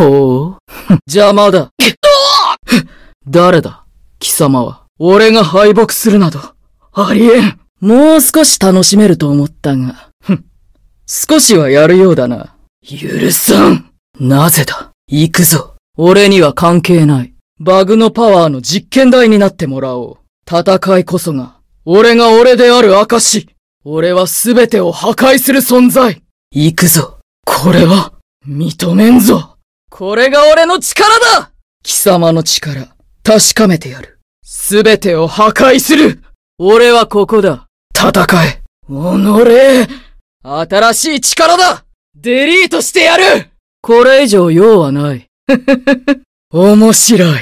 ほう。邪魔だ。誰だ貴様は。俺が敗北するなど、ありえん。もう少し楽しめると思ったが、ふん。少しはやるようだな。許さん。なぜだ行くぞ。俺には関係ない。バグのパワーの実験台になってもらおう。戦いこそが、俺が俺である証。俺は全てを破壊する存在。行くぞ。これは、認めんぞ。これが俺の力だ貴様の力、確かめてやる。すべてを破壊する俺はここだ。戦え己新しい力だデリートしてやるこれ以上用はない。面白い。